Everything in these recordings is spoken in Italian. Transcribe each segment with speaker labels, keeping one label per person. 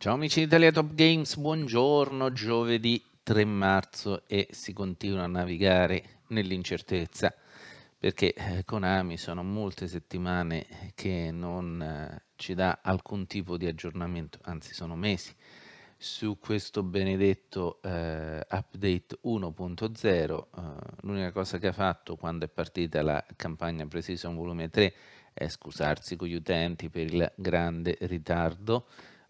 Speaker 1: Ciao amici di Italia Top Games, buongiorno, giovedì 3 marzo e si continua a navigare nell'incertezza perché eh, Konami sono molte settimane che non eh, ci dà alcun tipo di aggiornamento, anzi sono mesi, su questo benedetto eh, update 1.0. Eh, l'unica cosa che ha fatto quando è partita la campagna Precision Volume 3 è scusarsi con gli utenti per il grande ritardo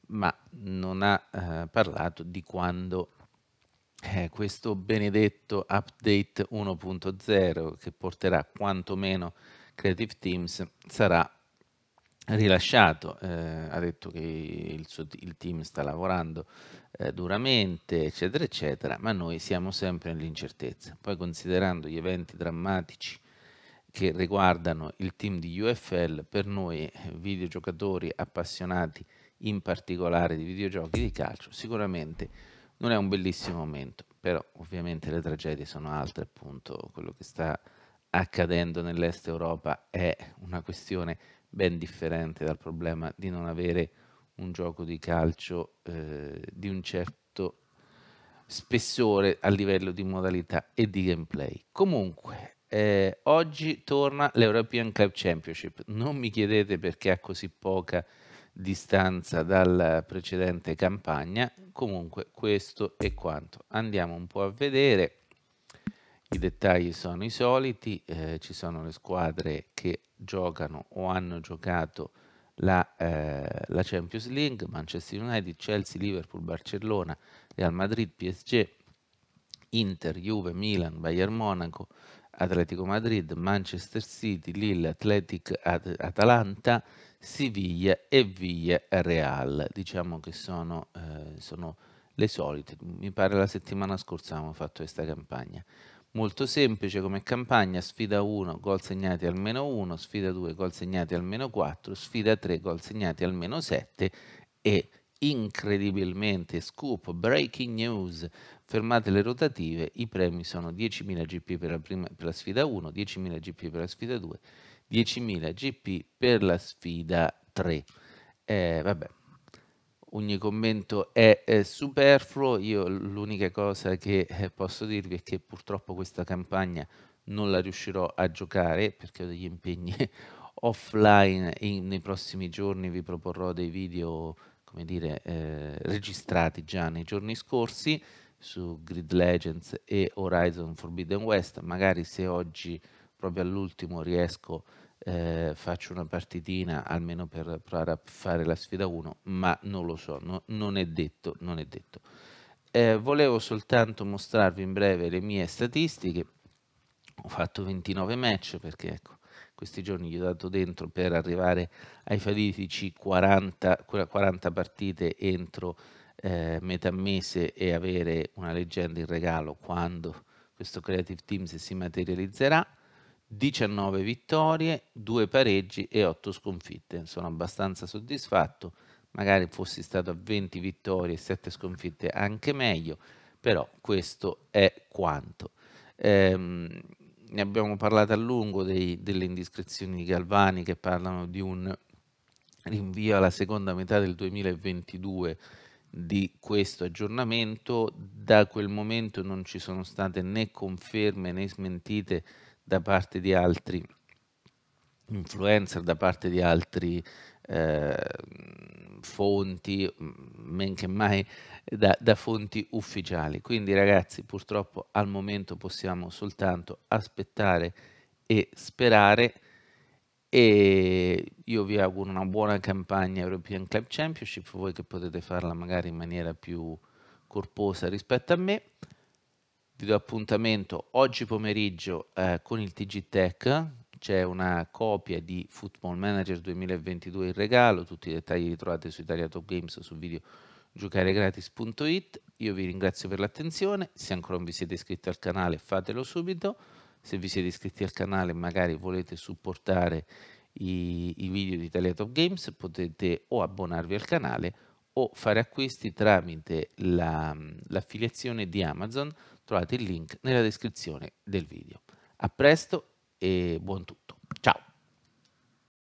Speaker 1: ma non ha eh, parlato di quando eh, questo benedetto update 1.0 che porterà quantomeno Creative Teams sarà rilasciato. Eh, ha detto che il, suo, il team sta lavorando eh, duramente, eccetera, eccetera, ma noi siamo sempre nell'incertezza. Poi considerando gli eventi drammatici che riguardano il team di UFL, per noi eh, videogiocatori appassionati in particolare di videogiochi di calcio, sicuramente non è un bellissimo momento, però ovviamente le tragedie sono altre, appunto quello che sta accadendo nell'est Europa è una questione ben differente dal problema di non avere un gioco di calcio eh, di un certo spessore a livello di modalità e di gameplay. Comunque, eh, oggi torna l'European Club Championship. Non mi chiedete perché ha così poca distanza dalla precedente campagna. Comunque questo è quanto. Andiamo un po' a vedere. I dettagli sono i soliti, eh, ci sono le squadre che giocano o hanno giocato la, eh, la Champions League, Manchester United, Chelsea, Liverpool, Barcellona, Real Madrid, PSG, Inter, Juve, Milan, Bayern Monaco, Atletico Madrid, Manchester City, Lille, Athletic At- Atalanta, Siviglia e Villa Real. Diciamo che sono, eh, sono le solite. Mi pare la settimana scorsa abbiamo fatto questa campagna. Molto semplice come campagna, sfida 1, gol segnati almeno 1, sfida 2, gol segnati almeno 4, sfida 3, gol segnati almeno 7 e incredibilmente, scoop, breaking news, fermate le rotative, i premi sono 10.000 GP per la, prima, per la sfida 1, 10.000 GP per la sfida 2, 10.000 GP per la sfida 3. Eh, vabbè, ogni commento è, è superfluo, io l'unica cosa che eh, posso dirvi è che purtroppo questa campagna non la riuscirò a giocare perché ho degli impegni offline in, nei prossimi giorni vi proporrò dei video come dire, eh, registrati già nei giorni scorsi su Grid Legends e Horizon Forbidden West. Magari se oggi, proprio all'ultimo, riesco, eh, faccio una partitina almeno per provare a fare la sfida 1, ma non lo so, no, non è detto, non è detto. Eh, volevo soltanto mostrarvi in breve le mie statistiche. Ho fatto 29 match perché ecco, questi giorni gli ho dato dentro per arrivare ai fatidici 40, 40 partite entro eh, metà mese e avere una leggenda in regalo quando questo Creative Teams si materializzerà. 19 vittorie, 2 pareggi e 8 sconfitte. Sono abbastanza soddisfatto, magari fossi stato a 20 vittorie e 7 sconfitte anche meglio, però questo è quanto. Ehm, ne abbiamo parlato a lungo dei, delle indiscrezioni di Galvani che parlano di un rinvio alla seconda metà del 2022 di questo aggiornamento. Da quel momento non ci sono state né conferme né smentite da parte di altri influencer, da parte di altri eh, fonti, mm, men che mai da, da fonti ufficiali. Quindi ragazzi purtroppo al momento possiamo soltanto aspettare e sperare e io vi auguro una buona campagna European Club Championship, voi che potete farla magari in maniera più corposa rispetto a me. Vi do appuntamento oggi pomeriggio eh, con il TG Tech, c'è una copia di Football Manager 2022 in regalo, tutti i dettagli li trovate su Italia Top Games su video giocaregratis.it. Io vi ringrazio per l'attenzione, se ancora non vi siete iscritti al canale fatelo subito, se vi siete iscritti al canale e magari volete supportare i, i video di Italia Top Games potete o abbonarvi al canale o fare acquisti tramite la, l'affiliazione di Amazon, trovate il link nella descrizione del video. A presto eh, buon tutto.